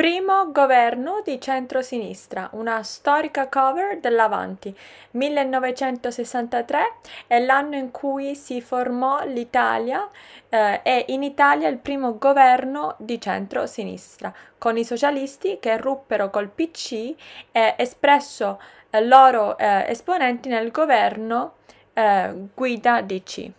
Primo governo di centrosinistra, una storica cover dell'Avanti. 1963 è l'anno in cui si formò l'Italia eh, e in Italia il primo governo di centrosinistra, con i socialisti che ruppero col PC e eh, espresso eh, loro eh, esponenti nel governo eh, guida DC.